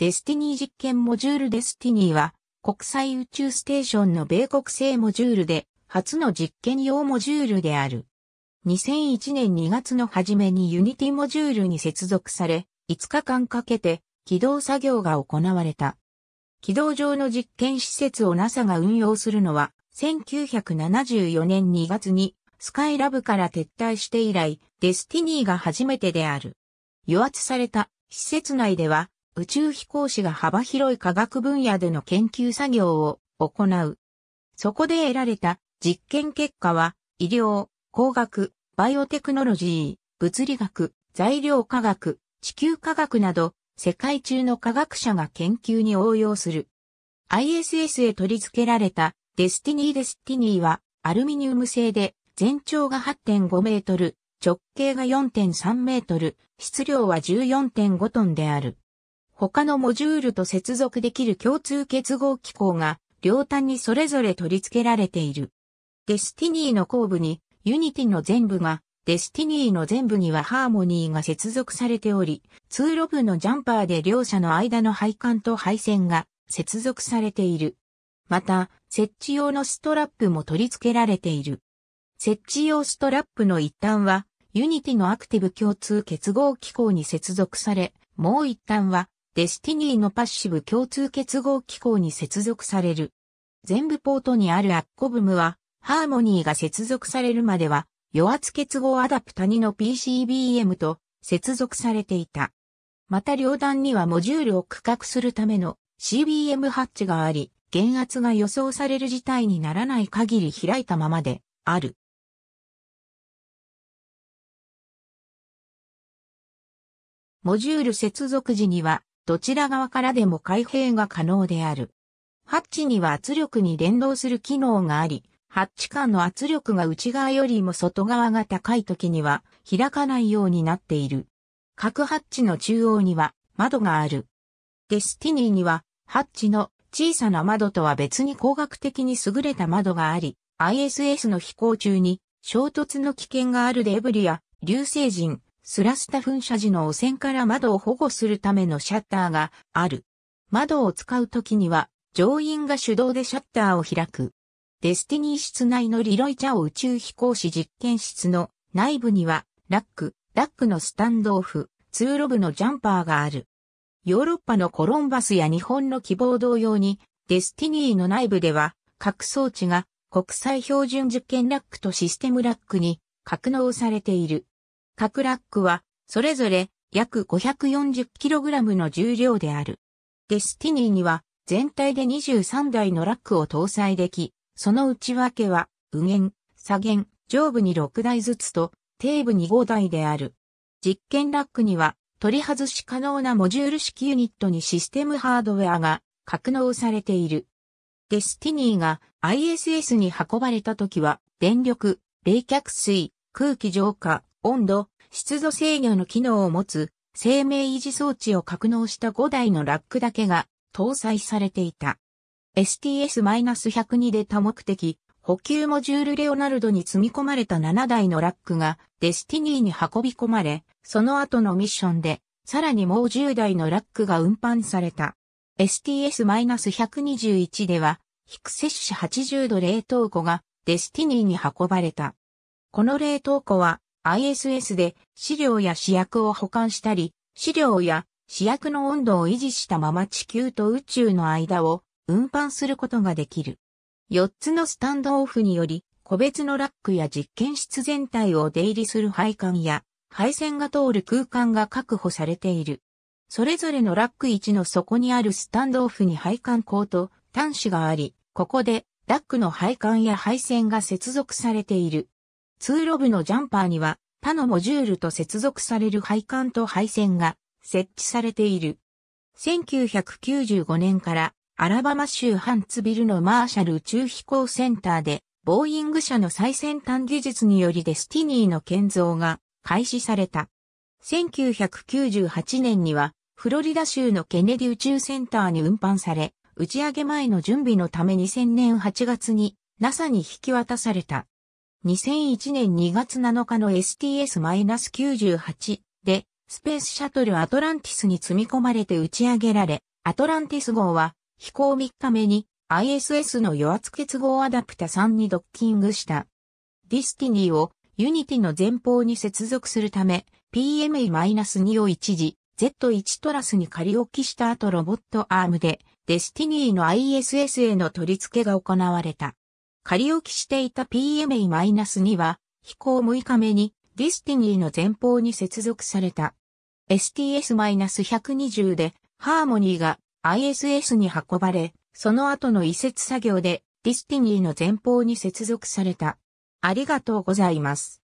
デスティニー実験モジュールデスティニーは国際宇宙ステーションの米国製モジュールで初の実験用モジュールである。2001年2月の初めにユニティモジュールに接続され、5日間かけて起動作業が行われた。起動上の実験施設を NASA が運用するのは、1974年2月にスカイラブから撤退して以来、デスティニーが初めてである。与圧された施設内では、宇宙飛行士が幅広い科学分野での研究作業を行う。そこで得られた実験結果は、医療、工学、バイオテクノロジー、物理学、材料科学、地球科学など、世界中の科学者が研究に応用する。ISS へ取り付けられたデスティニー・デスティニーはアルミニウム製で全長が8.5メートル、直径が4.3メートル、質量は14.5トンである。他のモジュールと接続できる共通結合機構が両端にそれぞれ取り付けられている。デスティニーの後部に、ユニティの全部が、デスティニーの全部にはハーモニーが接続されており、通路部のジャンパーで両者の間の配管と配線が接続されている。また、設置用のストラップも取り付けられている。設置用ストラップの一端は、ユニティのアクティブ共通結合機構に接続され、もう一端は、デスティニーのパッシブ共通結合機構に接続される。全部ポートにあるアッコブムは、ハーモニーが接続されるまでは、余圧結合アダプタ2の PCBM と接続されていた。また両端にはモジュールを区画するための CBM ハッチがあり、減圧が予想される事態にならない限り開いたままである。モジュール接続時にはどちら側からでも開閉が可能である。ハッチには圧力に連動する機能があり、ハッチ間の圧力が内側よりも外側が高い時には開かないようになっている。各ハッチの中央には窓がある。デスティニーにはハッチの小さな窓とは別に工学的に優れた窓があり、ISS の飛行中に衝突の危険があるデブリや流星人、スラスタ噴射時の汚染から窓を保護するためのシャッターがある。窓を使うときには、乗員が手動でシャッターを開く。デスティニー室内のリロイチャオ宇宙飛行士実験室の内部には、ラック、ラックのスタンドオフ、通路部のジャンパーがある。ヨーロッパのコロンバスや日本の希望同様に、デスティニーの内部では、各装置が国際標準実験ラックとシステムラックに格納されている。各ラックは、それぞれ約 540kg の重量である。デスティニーには、全体で23台のラックを搭載でき、その内訳は、右弦、左弦、上部に6台ずつと、底部に5台である。実験ラックには、取り外し可能なモジュール式ユニットにシステムハードウェアが格納されている。デスティニーが ISS に運ばれた時は、電力、冷却水、空気浄化、温度、湿度制御の機能を持つ生命維持装置を格納した5台のラックだけが搭載されていた。STS-102 で多目的、補給モジュールレオナルドに積み込まれた7台のラックがデスティニーに運び込まれ、その後のミッションで、さらにもう10台のラックが運搬された。STS-121 では、低クセッシュ80度冷凍庫がデスティニーに運ばれた。この冷凍庫は ISS で資料や試薬を保管したり、資料や試薬の温度を維持したまま地球と宇宙の間を運搬することができる。4つのスタンドオフにより、個別のラックや実験室全体を出入りする配管や、配線が通る空間が確保されている。それぞれのラック1の底にあるスタンドオフに配管口と端子があり、ここでラックの配管や配線が接続されている。通路部のジャンパーには他のモジュールと接続される配管と配線が設置されている。1995年からアラバマ州ハンツビルのマーシャル宇宙飛行センターでボーイング社の最先端技術によりデスティニーの建造が開始された。1998年にはフロリダ州のケネディ宇宙センターに運搬され、打ち上げ前の準備のため2000年8月に NASA に引き渡された。2001年2月7日の STS-98 で、スペースシャトルアトランティスに積み込まれて打ち上げられ、アトランティス号は飛行3日目に ISS の与圧結合アダプタ3にドッキングした。ディスティニーをユニティの前方に接続するため、PMA-2 を一時、Z1 トラスに仮置きした後ロボットアームで、デスティニーの ISS への取り付けが行われた。仮置きしていた PMA-2 は、飛行6日目にディスティニーの前方に接続された。STS-120 で、ハーモニーが ISS に運ばれ、その後の移設作業でディスティニーの前方に接続された。ありがとうございます。